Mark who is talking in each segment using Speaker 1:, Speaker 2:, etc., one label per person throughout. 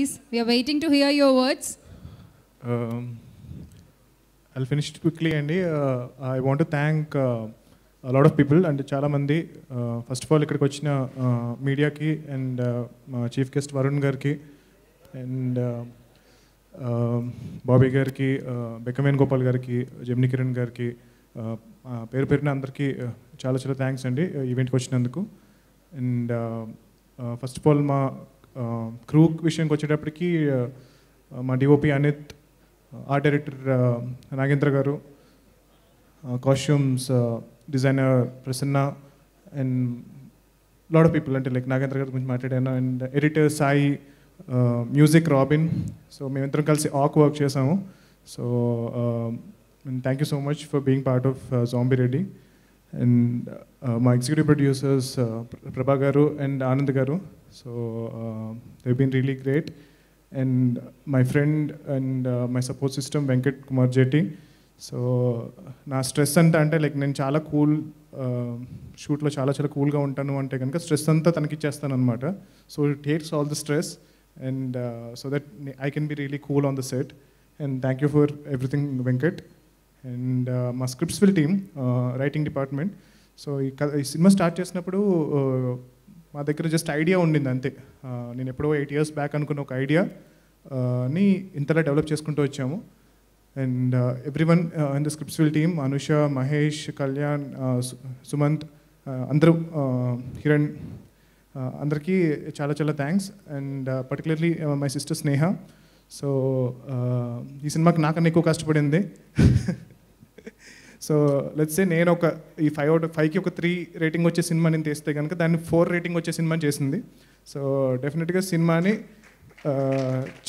Speaker 1: Please, we are waiting to hear your words. Um, I'll finish quickly అండి I want thank lot of people and చాలామంది first of all ఇక్కడికి వచ్చిన uh, మీడియాకి and chief guest Varun గారికి and Bobby uh, um, గారికి బెక్కమేన్ uh, Gopal గారికి జమిని కిరణ్ గారికి పేరు పేరున అందరికీ చాలా చాలా థ్యాంక్స్ అండి ఈవెంట్కి వచ్చినందుకు అండ్ ఫస్ట్ ఆఫ్ ఆల్ మా క్రూ విషయానికి వచ్చేటప్పటికి మా DOP Anith art director Nagendra గారు costumes designer Prasanna and lot of people అంటే లైక్ నాగేంద్ర గారి గురించి మాట్లాడాను and editor Sai music Robin so మేమిద్దరం కలిసి ఆక్ వర్క్ చేసాము so thank you so much for being part of Zombie Reddy and మా ఎగ్జిక్యూటివ్ ప్రొడ్యూసర్స్ ప్రభా గారు అండ్ ఆనంద్ గారు so they been really great and my friend and my support system Venkat Kumar Jetti so నా stress అంతా అంటే లైక్ నేను చాలా కూల్ uh, షూట్లో చాలా చాలా కూల్గా ఉంటాను అంటే కనుక స్ట్రెస్ అంతా తనకి ఇచ్చేస్తాను అనమాట so it takes all the stress and so that I can be really cool on the set and thank you for everything Venkat and మా scripts will team writing department so ఈ క ఈ సినిమా స్టార్ట్ చేసినప్పుడు మా దగ్గర just idea ఉండింది అంతే నేను ఎప్పుడో ఎయిట్ ఇయర్స్ బ్యాక్ అనుకున్న ఒక ఐడియా ని ఇంతలా డెవలప్ చేసుకుంటూ వచ్చాము and every one in the scripts will team Anusha Mahesh Kalyan Sumanth అందరూ హిరణ్ అందరికీ చాలా చాలా thanks and particularly my sister Sneha so ఈ సినిమాకి నాకన్నా ఎక్కువ కష్టపడింది సో సే నేను ఒక ఈ ఫైవ్ అవుట్ ఫైవ్కి ఒక త్రీ రేటింగ్ వచ్చే సినిమా నేను తీస్తే కనుక దాన్ని ఫోర్ రేటింగ్ వచ్చే సినిమా చేసింది సో డెఫినెట్గా సినిమాని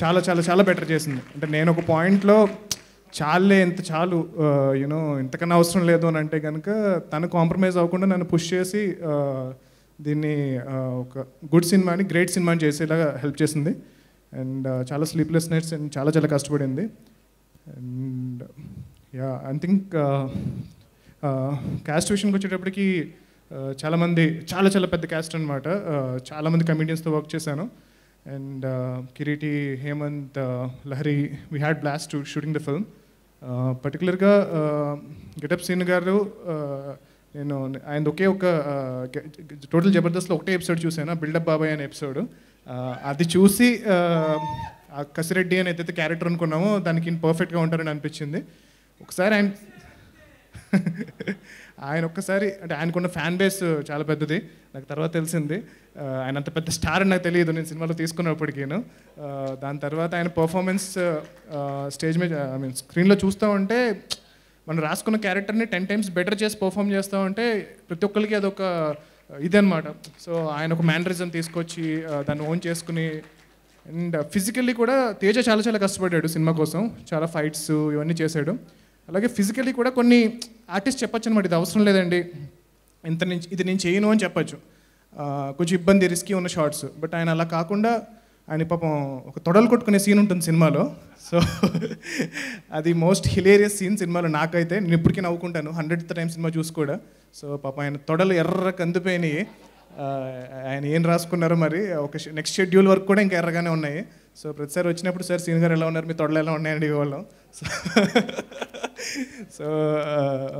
Speaker 1: చాలా చాలా చాలా బెటర్ చేసింది అంటే నేను ఒక పాయింట్లో చాలే ఎంత చాలు యూనో ఇంతకన్నా అవసరం లేదు అని అంటే కనుక తను కాంప్రమైజ్ అవ్వకుండా నన్ను పుష్ చేసి దీన్ని ఒక గుడ్ సినిమాని గ్రేట్ సినిమాని చేసేలాగా హెల్ప్ చేసింది అండ్ చాలా స్లీప్లెస్ నైట్స్ అండ్ చాలా చాలా కష్టపడింది and yeah I think cast విషయంకి వచ్చేటప్పటికి uh, చాలామంది చాలా చాలా పెద్ద క్యాస్ట్ అనమాట uh, చాలామంది కమెడియన్స్తో వర్క్ చేశాను and Kiriti Hemanth Lahari we had blast shooting the film పర్టికులర్గా గెటప్ సీన్ గారు uh, నేను ఆయన ఒకే ఒక టోటల్ జబర్దస్త్లో ఒకటే ఎపిసోడ్ చూశాను బిల్డప్ బాబాయ్ అనే ఎపిసోడ్ అది చూసి కసిరెడ్డి అని ఏదైతే క్యారెక్టర్ అనుకున్నామో దానికి పర్ఫెక్ట్గా ఉంటారని అనిపించింది ఒకసారి ఆయన ఆయన ఒక్కసారి అంటే ఆయనకున్న ఫ్యాన్ బేస్ చాలా పెద్దది నాకు తర్వాత తెలిసింది ఆయన అంత పెద్ద స్టార్ అని నాకు తెలియదు నేను సినిమాలో తీసుకున్నప్పటికీ దాని తర్వాత ఆయన పర్ఫార్మెన్స్ స్టేజ్ మీద ఐ మీన్ స్క్రీన్లో చూస్తూ ఉంటే మనం రాసుకున్న క్యారెక్టర్ని టెన్ టైమ్స్ బెటర్ చేసి పర్ఫామ్ చేస్తూ ఉంటే ప్రతి ఒక్కరికి అదొక అనమాట సో ఆయన ఒక మేనరిజం తీసుకొచ్చి దాన్ని ఓన్ చేసుకుని అండ్ ఫిజికల్లీ కూడా తేజ చాలా చాలా కష్టపడ్డాడు సినిమా కోసం చాలా ఫైట్స్ ఇవన్నీ చేశాడు అలాగే ఫిజికలీ కూడా కొన్ని ఆర్టిస్ట్ చెప్పచ్చు అనమాట ఇది అవసరం లేదండి ఇంత నుంచి ఇది నేను చేయను అని చెప్పచ్చు కొంచెం ఇబ్బంది రిస్కీ ఉన్న షార్ట్స్ బట్ ఆయన అలా కాకుండా ఆయన పాపం ఒక తొడలు కొట్టుకునే సీన్ ఉంటుంది సినిమాలో సో అది మోస్ట్ హిలేరియస్ సీన్ సినిమాలో నాకైతే నేను ఇప్పటికీ నవ్వుకుంటాను హండ్రెడ్ టైం సినిమా చూసి కూడా సో పాపం ఆయన తొడలు ఎర్ర కందిపోయినాయి ఆయన ఏం రాసుకున్నారు మరి ఒక నెక్స్ట్ షెడ్యూల్ వరకు కూడా ఇంకా ఎర్రగానే ఉన్నాయి సో ప్రతిసారి వచ్చినప్పుడు సార్ సీన్ గారు ఎలా ఉన్నారు మీ తొడలు ఎలా ఉన్నాయండి వాళ్ళం సో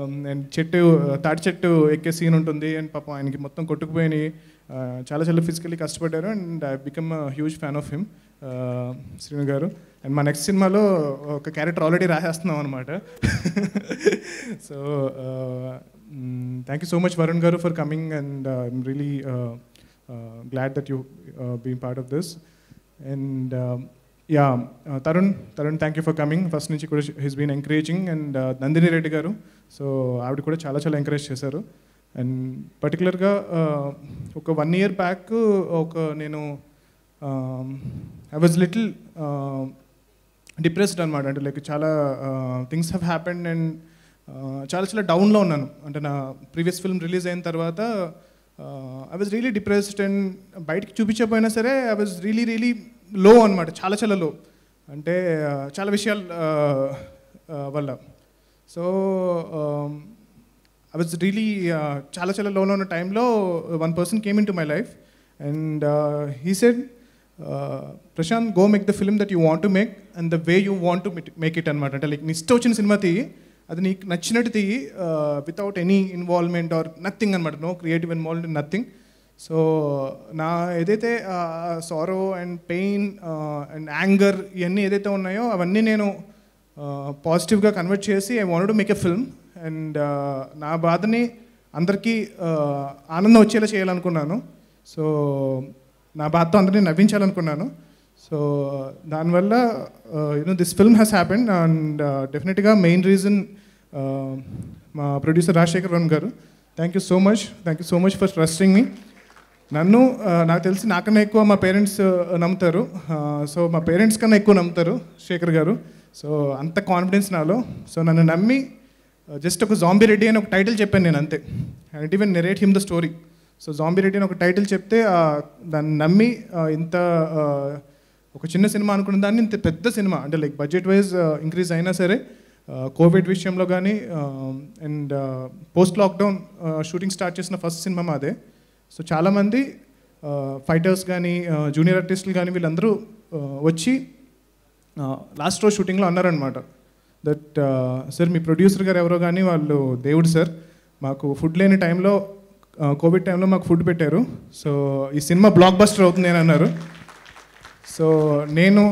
Speaker 1: అండ్ uh, um, చెట్టు uh, తాటి చెట్టు ఎక్కే సీన్ ఉంటుంది అండ్ పాపం ఆయనకి మొత్తం కొట్టుకుపోయి uh, చాలా చాలా ఫిజికల్లీ కష్టపడ్డారు and I become huge fan of him Srinu గారు అండ్ మా నెక్స్ట్ సినిమాలో ఒక క్యారెక్టర్ ఆల్రెడీ రాసేస్తున్నాం అనమాట so thank you so much Varun గారు for coming and I'm really glad that you been part of this and yeah Tarun Tarun thank you for coming first నుంచి కూడా he's been encouraging and Nandini Reddy గారు so ఆవిడ కూడా చాలా చాలా ఎంకరేజ్ చేశారు అండ్ పర్టికులర్గా uh, ఒక వన్ ఇయర్ బ్యాక్ ఒక నేను ఐ వాజ్ లిటిల్ డిప్రెస్డ్ అనమాట అంటే లైక్ చాలా థింగ్స్ హ్యావ్ హ్యాపెండ్ అండ్ చాలా చాలా డౌన్లో ఉన్నాను అంటే నా ప్రీవియస్ ఫిల్మ్ రిలీజ్ అయిన తర్వాత I was really depressed and బయటికి చూపించకపోయినా సరే ఐ వాజ్ రియలీ రియలీ లో అనమాట చాలా చాలా లో అంటే చాలా విషయాలు వల్ల సో ఐ వాజ్ రియలీ చాలా చాలా లోన్ ఉన్న టైంలో one person came into my life and he said Prashanth go make the film that you want to make and the way you want to make it అనమాట అంటే like నీ ఇష్టం వచ్చిన cinema తీ అది నీకు నచ్చినట్టు తీ without any involvement or nothing అనమాట no creative involvement nothing so నా ఏదైతే sorrow and pain and anger ఇవన్నీ ఏదైతే ఉన్నాయో అవన్నీ నేను పాజిటివ్గా కన్వర్ట్ చేసి I want to make a film and నా బాధని అందరికీ ఆనందం వచ్చేలా చేయాలనుకున్నాను సో నా బాధతో అందరినీ నవ్వించాలనుకున్నాను సో దానివల్ల you know this film has happened and డెఫినెట్గా మెయిన్ రీజన్ మా ప్రొడ్యూసర్ రాజశేఖర్ రామ్ గారు thank you so much thank you so much for trusting me నన్ను నాకు తెలిసి నాకన్నా ఎక్కువ మా పేరెంట్స్ నమ్ముతారు సో మా పేరెంట్స్ కన్నా ఎక్కువ నమ్ముతారు శేఖర్ గారు సో అంత కాన్ఫిడెన్స్ నాలో సో నన్ను నమ్మి జస్ట్ ఒక జాంబీ రెడ్డి అని ఒక టైటిల్ చెప్పాను నేను అంతే and even narrate him the story so Zombie Reddy అని ఒక టైటిల్ చెప్తే దాన్ని నమ్మి ఇంత ఒక చిన్న సినిమా అనుకున్న దాన్ని ఇంత పెద్ద సినిమా అంటే లైక్ బడ్జెట్ వైజ్ ఇంక్రీజ్ అయినా సరే కోవిడ్ విషయంలో కానీ and post lockdown shooting start చేసిన ఫస్ట్ సినిమా మాదే సో చాలామంది ఫైటర్స్ కానీ జూనియర్ ఆర్టిస్టులు కానీ వీళ్ళందరూ వచ్చి లాస్ట్ రోజు షూటింగ్లో అన్నారనమాట దట్ సార్ మీ ప్రొడ్యూసర్ గారు ఎవరో కానీ వాళ్ళు దేవుడు సార్ మాకు ఫుడ్ లేని టైంలో కోవిడ్ టైంలో మాకు ఫుడ్ పెట్టారు సో ఈ సినిమా బ్లాక్ బస్టర్ అవుతుంది అని అన్నారు సో నేను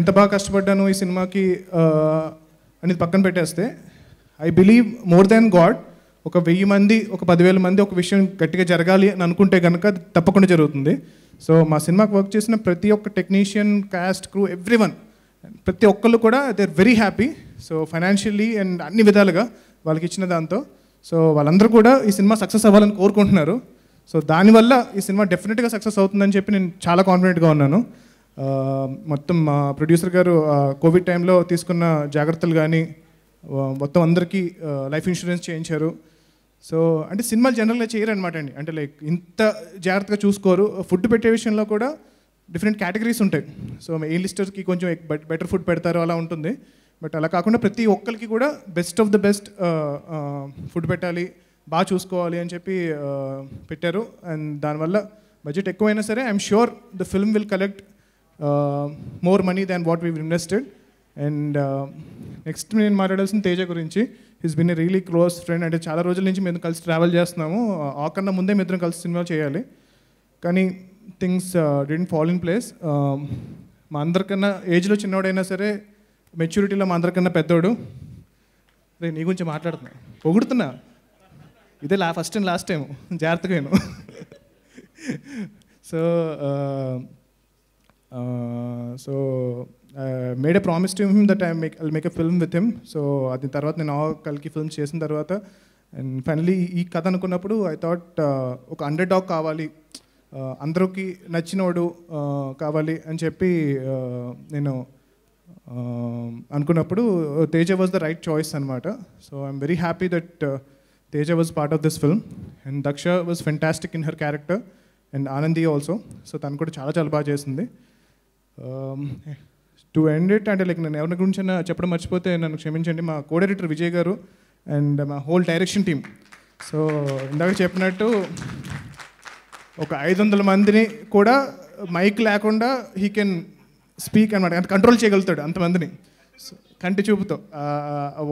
Speaker 1: ఎంత బాగా కష్టపడ్డాను ఈ సినిమాకి అనేది పక్కన పెట్టేస్తే I believe more than God ఒక వెయ్యి మంది ఒక పదివేల మంది ఒక విషయం గట్టిగా జరగాలి అని అనుకుంటే కనుక తప్పకుండా జరుగుతుంది సో మా సినిమాకి వర్క్ చేసిన ప్రతి ఒక్క technician cast crew everyone ప్రతి ఒక్కళ్ళు కూడా they are very happy so financially and అన్ని విధాలుగా వాళ్ళకి ఇచ్చిన దాంతో సో వాళ్ళందరూ కూడా ఈ సినిమా సక్సెస్ అవ్వాలని కోరుకుంటున్నారు సో దానివల్ల ఈ సినిమా డెఫినెట్గా సక్సెస్ అవుతుందని చెప్పి నేను చాలా కాన్ఫిడెంట్గా ఉన్నాను మొత్తం మా ప్రొడ్యూసర్ గారు కోవిడ్ టైంలో తీసుకున్న జాగ్రత్తలు కానీ మొత్తం అందరికీ లైఫ్ ఇన్సూరెన్స్ చేయించారు సో అంటే సినిమాలు జనరల్గా చేయరనమాట అండి అంటే లైక్ ఇంత జాగ్రత్తగా చూసుకోరు ఫుడ్ పెట్టే విషయంలో కూడా డిఫరెంట్ కేటగిరీస్ ఉంటాయి సో ఏ లిస్టర్స్కి కొంచెం బెటర్ ఫుడ్ పెడతారు అలా ఉంటుంది బట్ అలా కాకుండా ప్రతి ఒక్కరికి కూడా best of the best food పెట్టాలి బాగా చూసుకోవాలి అని చెప్పి పెట్టారు అండ్ దానివల్ల బడ్జెట్ ఎక్కువైనా సరే I'm sure the film will collect more money than what we invested and next నేను మాట్లాడాల్సిన తేజ గురించి he's been a really close friend అంటే చాలా రోజుల నుంచి మేము కలిసి ట్రావెల్ చేస్తున్నాము ఆకన్నా ముందే మిత్రం కలిసి సినిమా చేయాలి కానీ things didn't fall in place మా అందరికన్నా ఏజ్లో చిన్నవాడైనా సరే మెచ్యూరిటీలో మా అందరికన్నా పెద్దోడు రే నీ గురించి మాట్లాడుతున్నా పొగుడుతున్నా ఇదే లా ఫస్ట్ అండ్ లాస్ట్ టైం జాగ్రత్తగా నేను so so made a promise to him that I'm make I make a film with him so అది తర్వాత నేను ఆ కలికి ఫిల్మ్ చేసిన తర్వాత అండ్ ఫైనలీ ఈ కథ అనుకున్నప్పుడు ఐ థాట్ uh, ఒక అండర్ డాగ్ కావాలి uh, అందరికి నచ్చినోడు uh, కావాలి అని చెప్పి నేను అనుకున్నప్పుడు Teja was the right choice అనమాట so I'm very happy that Teja was part of this film and Daksha was fantastic in her character and Anandi also so తను కూడా చాలా చాలా బాగా చేసింది um, టు ఎండ్ ఇట్ అంటే లైక్ నేను ఎవరి గురించి చెప్పడం మర్చిపోతే నన్ను క్షమించండి మా కో డైరెక్టర్ విజయ్ గారు అండ్ మా హోల్ డైరెక్షన్ టీమ్ సో ఇందాక చెప్పినట్టు ఒక ఐదు వందల మందిని కూడా మైక్ లేకుండా హీ కెన్ స్పీక్ అనమాట అంత కంట్రోల్ చేయగలుగుతాడు అంతమందిని కంటి చూపుతో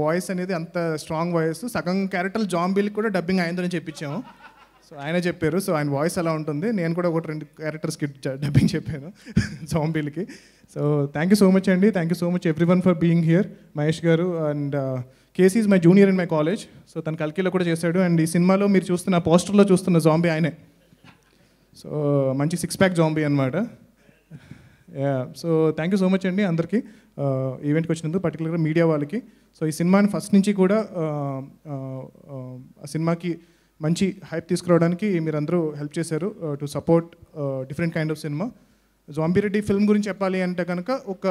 Speaker 1: వాయిస్ అనేది అంత స్ట్రాంగ్ వాయిస్ సగం క్యారెక్టర్ జాంబీలు కూడా డబ్బింగ్ అయిందని చెప్పించాము సో ఆయన చెప్పారు సో ఆయన వాయిస్ అలా ఉంటుంది నేను కూడా ఒకటి రెండు క్యారెక్టర్స్కి డబ్బింగ్ చెప్పాను జాంబీలకి so thank you so much అండి thank you so much everyone for being here Mahesh garu and KC is my junior in my college so తను కల్కీలో కూడా చేశాడు అండ్ ఈ సినిమాలో మీరు చూస్తున్న పోస్టర్లో చూస్తున్న జాంబీ ఆయనే సో మంచి సిక్స్ ప్యాక్ జాంబీ అనమాట so thank you so much అండి అందరికీ ఈవెంట్కి uh, వచ్చినందుకు పర్టికులర్గా మీడియా వాళ్ళకి సో ఈ సినిమాని ఫస్ట్ నుంచి కూడా uh, uh, ఆ సినిమాకి మంచి హైప్ తీసుకురావడానికి మీరందరూ హెల్ప్ చేశారు to support different kind of cinema Zombie Reddy film గురించి చెప్పాలి అంటే కనుక ఒక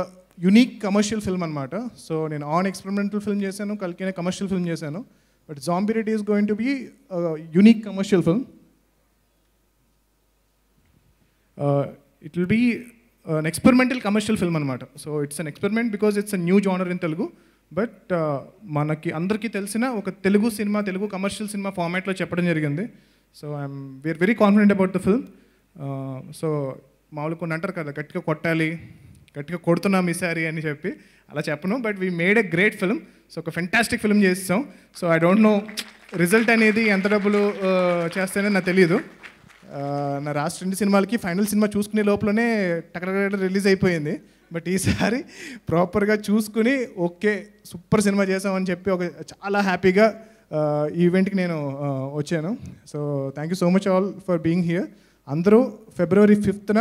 Speaker 1: యునిక్ కమర్షియల్ ఫిల్మ్ అనమాట సో నేను ఆన్ ఎక్స్పెరిమెంటల్ ఫిల్మ్ చేశాను కలికైనా కమర్షియల్ ఫిల్మ్ చేశాను but Zombie Reddy is going to be unique commercial film it will be experimental commercial film అనమాట so it's an experiment because it's a new genre in Telugu but మనకి అందరికీ తెలిసిన ఒక Telugu cinema Telugu commercial cinema ఫార్మాట్లో చెప్పడం జరిగింది so I'm we're very confident about the film so మామూలు కొన్ని అంటారు కదా గట్టిగా కొట్టాలి గట్టిగా కొడుతున్నాం ఈసారి అని చెప్పి అలా చెప్పను but we made a great film so ఒక ఫెంటాస్టిక్ ఫిల్మ్ చేస్తాం so I don't know result అనేది ఎంత డబ్బులు చేస్తేనే నాకు తెలియదు నా రాష్ట్ర రెండు సినిమాలకి ఫైనల్ సినిమా చూసుకునే లోపలనే టకరగడ రిలీజ్ అయిపోయింది బట్ ఈసారి ప్రాపర్గా చూసుకుని ఓకే సూపర్ సినిమా చేసామని చెప్పి ఒక చాలా హ్యాపీగా ఈవెంట్కి నేను వచ్చాను so thank you so much all for being here అందరూ ఫిబ్రవరి ఫిఫ్త్న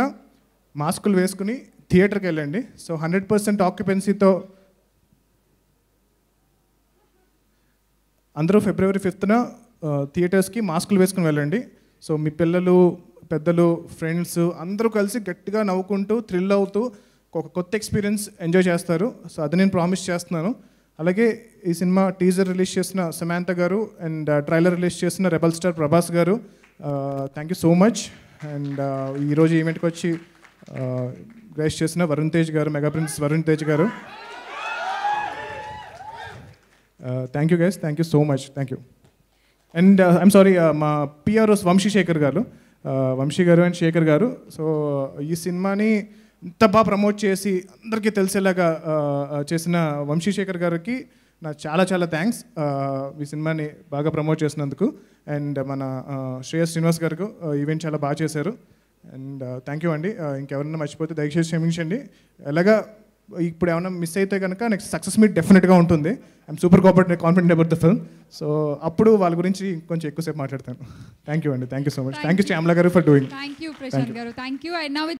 Speaker 1: మాస్కులు వేసుకుని థియేటర్కి వెళ్ళండి సో హండ్రెడ్ పర్సెంట్ ఆక్యుపెన్సీతో అందరూ ఫిబ్రవరి ఫిఫ్త్న థియేటర్స్కి మాస్కులు వేసుకుని వెళ్ళండి సో మీ పిల్లలు పెద్దలు ఫ్రెండ్స్ అందరూ కలిసి గట్టిగా నవ్వుకుంటూ థ్రిల్ అవుతూ ఒక కొత్త ఎక్స్పీరియన్స్ ఎంజాయ్ చేస్తారు సో అది నేను ప్రామిస్ చేస్తున్నాను అలాగే ఈ సినిమా టీజర్ రిలీజ్ చేసిన Samantha garu and trailer release చేసిన rebel star Prabhas garu thank you so much and ఈరోజు ఈవెంట్కి వచ్చి గ్రేస్ చేసిన వరుణ్ తేజ్ గారు mega prince Varun Tej garu thank you guys thank you so much thank you and I'm sorry మా పిఆర్ఓస్ వంశీ శేఖర్ గారు వంశీ గారు అండ్ శేఖర్ గారు సో ఈ సినిమాని ఇంత బాగా ప్రమోట్ చేసి అందరికీ తెలిసేలాగా చేసిన వంశీశేఖర్ గారికి నా చాలా చాలా థ్యాంక్స్ ఈ సినిమాని బాగా ప్రమోట్ చేసినందుకు అండ్ మన శ్రేయస్ శ్రీనివాస్ గారికి ఈవెంట్ చాలా బాగా చేశారు అండ్ థ్యాంక్ యూ అండి ఇంకెవరన్నా మర్చిపోతే దయచేసి క్షమించండి ఎలాగా ఇప్పుడు ఏమైనా మిస్ అయితే కనుక నెక్స్ట్ సక్సెస్ మీట్ డెఫినెట్గా ఉంటుంది I'm super copper confident about the film so అప్పుడు వాళ్ళ గురించి కొంచెం ఎక్కువసేపు మాట్లాడతాను థ్యాంక్ యూ అండి thank you so much thank you Shyamala garu for doing thank you